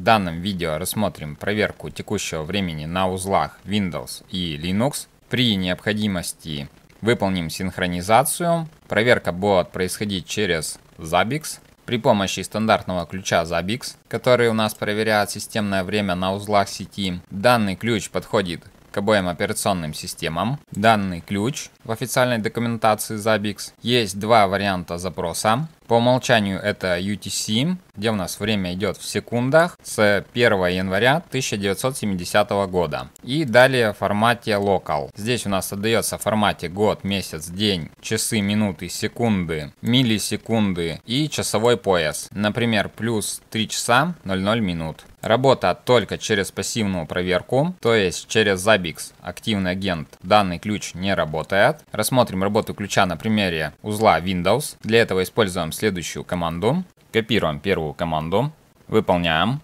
В данном видео рассмотрим проверку текущего времени на узлах Windows и Linux. При необходимости выполним синхронизацию. Проверка будет происходить через Zabbix при помощи стандартного ключа Zabbix, который у нас проверяет системное время на узлах сети. Данный ключ подходит к обоим операционным системам. Данный ключ в официальной документации Zabbix. Есть два варианта запроса. По умолчанию это UTC, где у нас время идет в секундах с 1 января 1970 года. И далее в формате local. Здесь у нас отдается в формате год, месяц, день, часы, минуты, секунды, миллисекунды и часовой пояс. Например, плюс 3 часа 00 минут. Работа только через пассивную проверку, то есть через Zabbix активный агент данный ключ не работает. Рассмотрим работу ключа на примере узла Windows. Для этого используем следующую команду. Копируем первую команду, выполняем.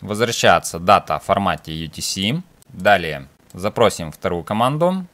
Возвращается дата в формате UTC. Далее запросим вторую команду,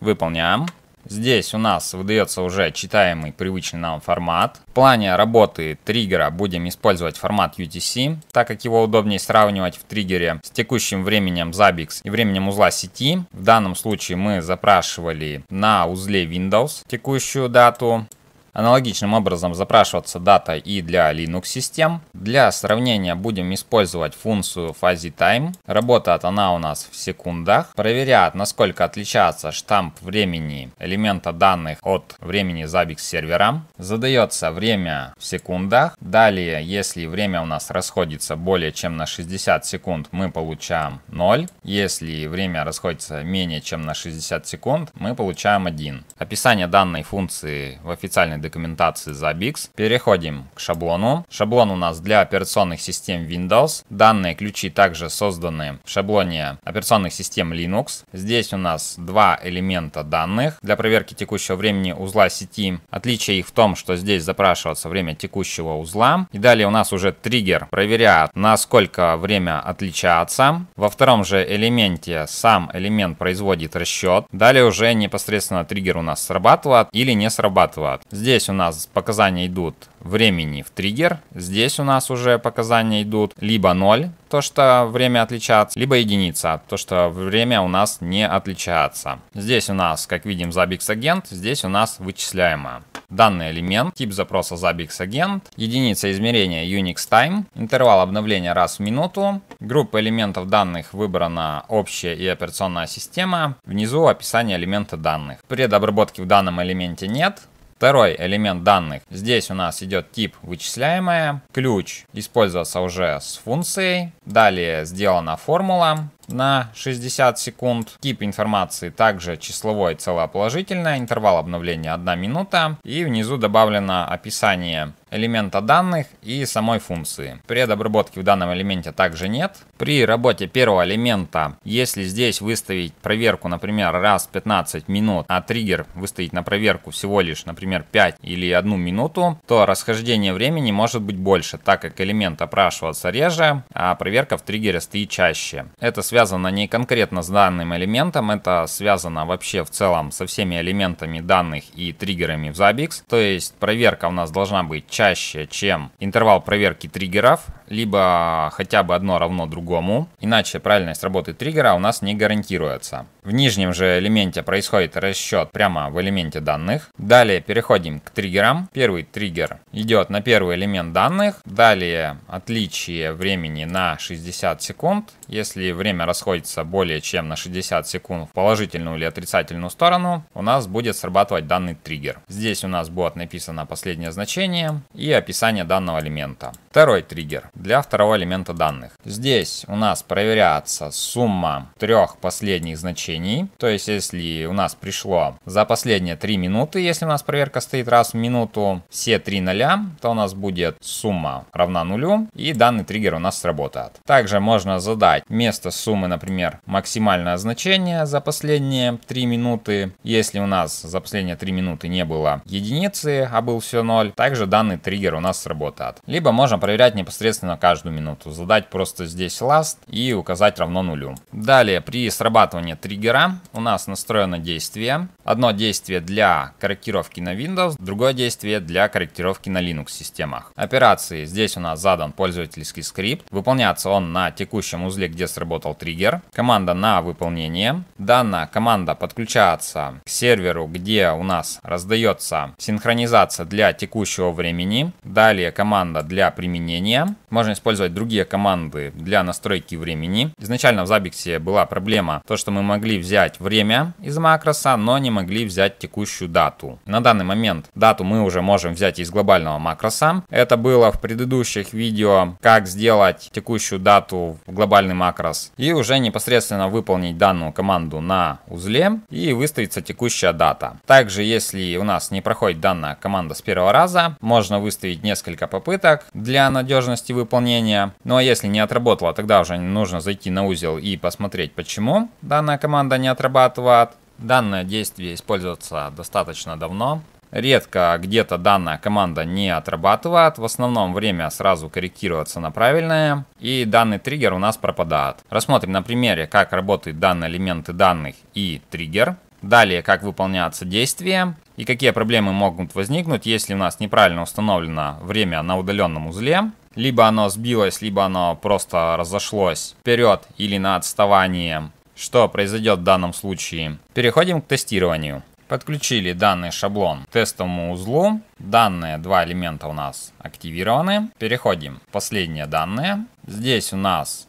выполняем. Здесь у нас выдается уже читаемый привычный нам формат. В плане работы триггера будем использовать формат UTC, так как его удобнее сравнивать в триггере с текущим временем Zabbix и временем узла сети. В данном случае мы запрашивали на узле Windows текущую дату Аналогичным образом запрашиваться дата и для Linux систем. Для сравнения будем использовать функцию fuzzy time. Работает она у нас в секундах. Проверяет, насколько отличается штамп времени элемента данных от времени забег с сервером. Задается время в секундах. Далее, если время у нас расходится более чем на 60 секунд, мы получаем 0. Если время расходится менее чем на 60 секунд, мы получаем 1. Описание данной функции в официальной документации за Bix. Переходим к шаблону. Шаблон у нас для операционных систем Windows. Данные ключи также созданы в шаблоне операционных систем Linux. Здесь у нас два элемента данных для проверки текущего времени узла сети. Отличие их в том, что здесь запрашивается время текущего узла. И далее у нас уже триггер проверяет, насколько время отличается. Во втором же элементе сам элемент производит расчет. Далее уже непосредственно триггер у нас срабатывает или не срабатывает. Здесь Здесь у нас показания идут времени в триггер. Здесь у нас уже показания идут либо 0, то что время отличается, либо единица, то что время у нас не отличается. Здесь у нас, как видим, Zabbix агент, здесь у нас вычисляемое. Данный элемент, тип запроса Zabbix агент, единица измерения Unix Time, интервал обновления раз в минуту, группа элементов данных выбрана общая и операционная система, внизу описание элемента данных. Предобработки в данном элементе нет, Второй элемент данных. Здесь у нас идет тип вычисляемая, ключ использовался уже с функцией, далее сделана формула, на 60 секунд. Тип информации также числовой целоположительное, интервал обновления 1 минута. И внизу добавлено описание элемента данных и самой функции. Предобработки в данном элементе также нет. При работе первого элемента, если здесь выставить проверку, например, раз 15 минут, а триггер выставить на проверку всего лишь, например, 5 или 1 минуту, то расхождение времени может быть больше, так как элемент опрашиваться реже, а проверка в триггере стоит чаще. Это связано не конкретно с данным элементом, это связано вообще в целом со всеми элементами данных и триггерами в Zabbix. То есть проверка у нас должна быть чаще, чем интервал проверки триггеров, либо хотя бы одно равно другому. Иначе правильность работы триггера у нас не гарантируется. В нижнем же элементе происходит расчет прямо в элементе данных. Далее переходим к триггерам. Первый триггер идет на первый элемент данных. Далее отличие времени на 60 секунд. Если время расходится более чем на 60 секунд в положительную или отрицательную сторону, у нас будет срабатывать данный триггер. Здесь у нас будет написано последнее значение и описание данного элемента. Второй триггер для второго элемента данных. Здесь у нас проверяется сумма трех последних значений сообщений. То есть, если у нас пришло за последние 3 минуты, если у нас проверка стоит раз в минуту, все 3 ноля, то у нас будет сумма равна нулю, и данный триггер у нас сработает. Также можно задать место суммы, например, максимальное значение за последние 3 минуты. Если у нас за последние 3 минуты не было единицы, а был все 0, также данный триггер у нас сработает. Либо можно проверять непосредственно каждую минуту, задать просто здесь last и указать равно нулю. Далее, при срабатывании триггера триггера у нас настроено действие. Одно действие для корректировки на Windows, другое действие для корректировки на Linux системах. Операции. Здесь у нас задан пользовательский скрипт. Выполняется он на текущем узле, где сработал триггер. Команда на выполнение. Данная команда подключается к серверу, где у нас раздается синхронизация для текущего времени. Далее команда для применения. Можно использовать другие команды для настройки времени. Изначально в Zabbix была проблема, то что мы могли могли взять время из макроса, но не могли взять текущую дату. На данный момент дату мы уже можем взять из глобального макроса. Это было в предыдущих видео, как сделать текущую дату в глобальный макрос. И уже непосредственно выполнить данную команду на узле и выставится текущая дата. Также, если у нас не проходит данная команда с первого раза, можно выставить несколько попыток для надежности выполнения. ну, а если не отработала, тогда уже нужно зайти на узел и посмотреть, почему данная команда команда не отрабатывает. Данное действие используется достаточно давно. Редко где-то данная команда не отрабатывает, в основном время сразу корректируется на правильное, и данный триггер у нас пропадает. Рассмотрим на примере, как работают данные элементы данных и триггер. Далее, как выполняются действия и какие проблемы могут возникнуть, если у нас неправильно установлено время на удаленном узле. Либо оно сбилось, либо оно просто разошлось вперед или на отставание. Что произойдет в данном случае? Переходим к тестированию. Подключили данный шаблон к тестовому узлу. Данные, два элемента у нас активированы. Переходим в последние данные. Здесь у нас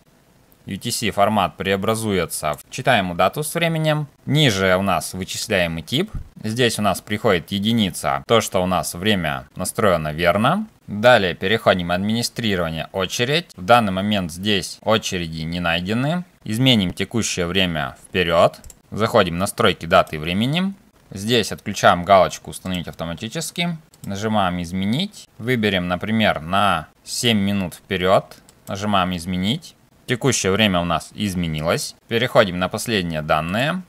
UTC формат преобразуется в читаемую дату с временем. Ниже у нас вычисляемый тип. Здесь у нас приходит единица, то, что у нас время настроено верно. Далее переходим в администрирование очередь. В данный момент здесь очереди не найдены. Изменим текущее время вперед. Заходим в настройки даты и времени. Здесь отключаем галочку «Установить автоматически». Нажимаем «Изменить». Выберем, например, на 7 минут вперед. Нажимаем «Изменить». Текущее время у нас изменилось. Переходим на последние данные.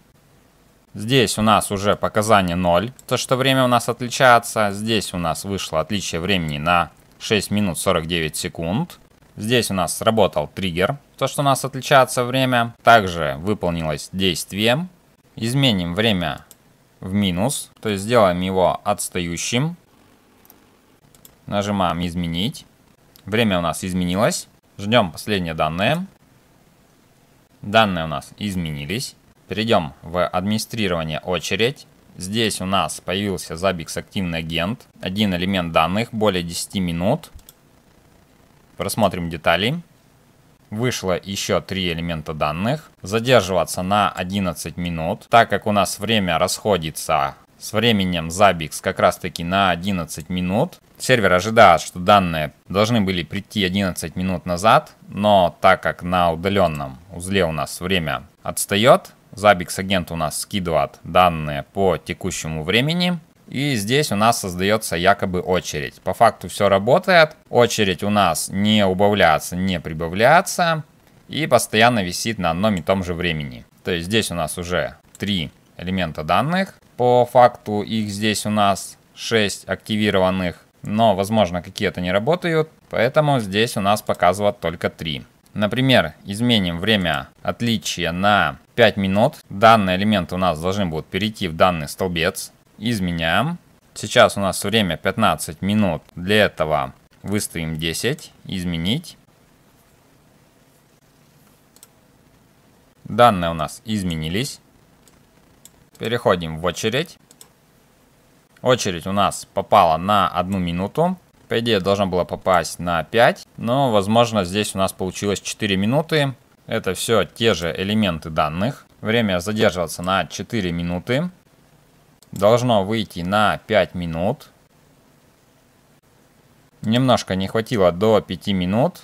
Здесь у нас уже показание 0, то что время у нас отличается. Здесь у нас вышло отличие времени на 6 минут 49 секунд. Здесь у нас сработал триггер, то что у нас отличается время. Также выполнилось действие. Изменим время в минус, то есть сделаем его отстающим. Нажимаем изменить. Время у нас изменилось. Ждем последние данные. Данные у нас изменились. Перейдем в администрирование очередь. Здесь у нас появился Zabbix активный агент. Один элемент данных, более 10 минут. Просмотрим детали. Вышло еще три элемента данных. Задерживаться на 11 минут. Так как у нас время расходится с временем Zabbix как раз таки на 11 минут. Сервер ожидает, что данные должны были прийти 11 минут назад, но так как на удаленном узле у нас время отстает, Zabbix агент у нас скидывает данные по текущему времени, и здесь у нас создается якобы очередь. По факту все работает. Очередь у нас не убавляется, не прибавляется. И постоянно висит на одном и том же времени. То есть здесь у нас уже три элемента данных. По факту их здесь у нас 6 активированных, но возможно какие-то не работают, поэтому здесь у нас показывают только 3. Например, изменим время отличия на 5 минут. Данные элементы у нас должны будут перейти в данный столбец. Изменяем. Сейчас у нас время 15 минут. Для этого выставим 10. Изменить. Данные у нас изменились. Переходим в очередь. Очередь у нас попала на одну минуту. По идее, должна была попасть на 5, но, возможно, здесь у нас получилось 4 минуты. Это все те же элементы данных. Время задерживаться на 4 минуты. Должно выйти на 5 минут. Немножко не хватило до 5 минут.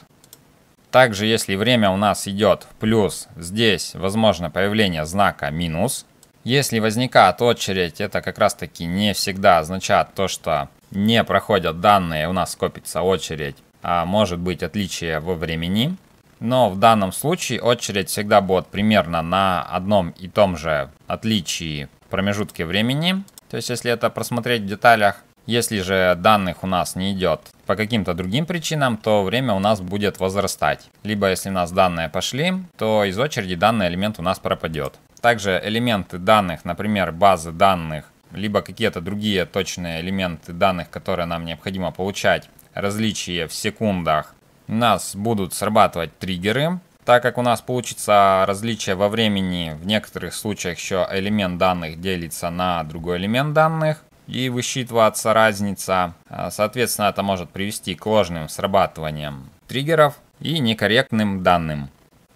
Также, если время у нас идет в плюс, здесь возможно появление знака минус. Если возникает очередь, это как раз таки не всегда означает то, что не проходят данные, у нас копится очередь, а может быть отличие во времени. Но в данном случае очередь всегда будет примерно на одном и том же отличии промежутке времени. То есть если это просмотреть в деталях, если же данных у нас не идет по каким-то другим причинам, то время у нас будет возрастать. Либо если у нас данные пошли, то из очереди данный элемент у нас пропадет. Также элементы данных, например, базы данных, либо какие-то другие точные элементы данных, которые нам необходимо получать, различия в секундах, у нас будут срабатывать триггеры, так как у нас получится различие во времени, в некоторых случаях еще элемент данных делится на другой элемент данных, и высчитываться разница. А, соответственно, это может привести к ложным срабатываниям триггеров и некорректным данным.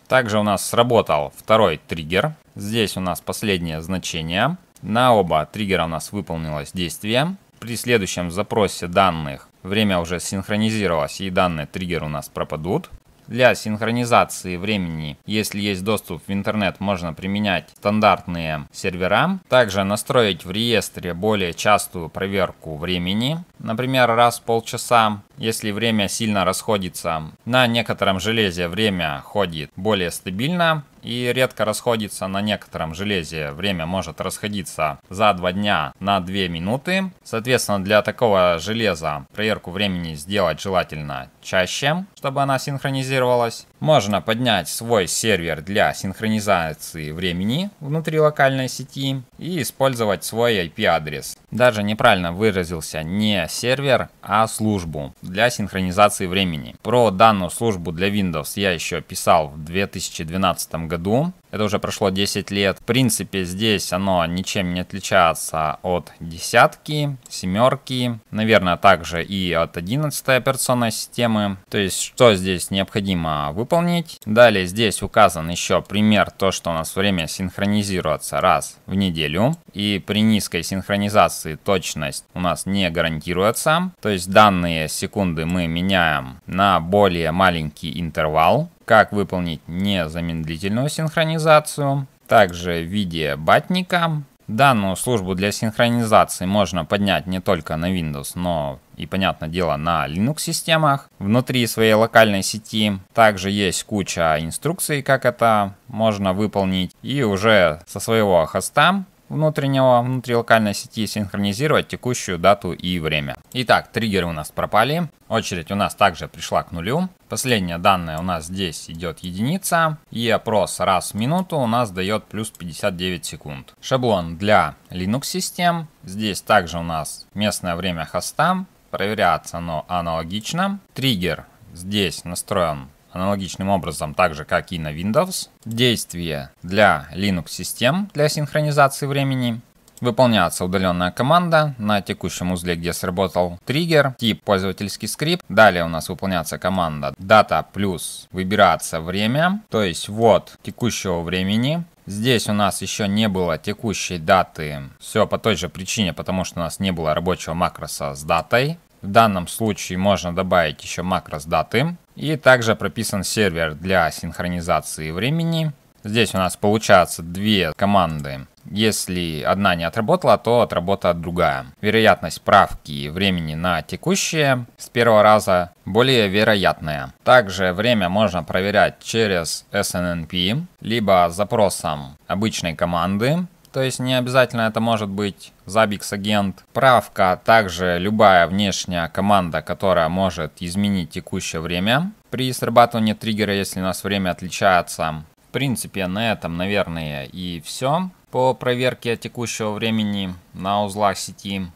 Также у нас сработал второй триггер, Здесь у нас последнее значение. На оба триггера у нас выполнилось действие. При следующем запросе данных время уже синхронизировалось и данные триггер у нас пропадут. Для синхронизации времени, если есть доступ в интернет, можно применять стандартные сервера. Также настроить в реестре более частую проверку времени, например, раз в полчаса. Если время сильно расходится, на некотором железе время ходит более стабильно, и редко расходится на некотором железе. Время может расходиться за 2 дня на 2 минуты. Соответственно, для такого железа проверку времени сделать желательно чаще, чтобы она синхронизировалась. Можно поднять свой сервер для синхронизации времени внутри локальной сети и использовать свой IP-адрес. Даже неправильно выразился не сервер, а службу для синхронизации времени. Про данную службу для Windows я еще писал в 2012 году году. Это уже прошло 10 лет. В принципе, здесь оно ничем не отличается от десятки, семерки, наверное, также и от 11 операционной системы. То есть, что здесь необходимо выполнить. Далее здесь указан еще пример, то, что у нас время синхронизируется раз в неделю. И при низкой синхронизации точность у нас не гарантируется. То есть, данные секунды мы меняем на более маленький интервал как выполнить незамедлительную синхронизацию, также в виде батника. Данную службу для синхронизации можно поднять не только на Windows, но и, понятное дело, на Linux системах. Внутри своей локальной сети также есть куча инструкций, как это можно выполнить. И уже со своего хоста внутреннего, внутрилокальной сети синхронизировать текущую дату и время. Итак, триггеры у нас пропали, очередь у нас также пришла к нулю. Последняя данная у нас здесь идет единица, и опрос раз в минуту у нас дает плюс 59 секунд. Шаблон для Linux систем, здесь также у нас местное время хоста, проверяться оно аналогично. Триггер здесь настроен аналогичным образом, так же как и на Windows. действие для Linux систем для синхронизации времени. Выполняется удаленная команда на текущем узле, где сработал триггер, тип пользовательский скрипт. Далее у нас выполняется команда data плюс выбираться время, то есть вот текущего времени. Здесь у нас еще не было текущей даты, все по той же причине, потому что у нас не было рабочего макроса с датой. В данном случае можно добавить еще макрос даты. И также прописан сервер для синхронизации времени. Здесь у нас получается две команды. Если одна не отработала, то отработает другая. Вероятность правки времени на текущее с первого раза более вероятная. Также время можно проверять через SNNP, либо запросом обычной команды то есть не обязательно это может быть забикс агент. Правка, а также любая внешняя команда, которая может изменить текущее время при срабатывании триггера, если у нас время отличается. В принципе, на этом, наверное, и все по проверке текущего времени на узлах сети.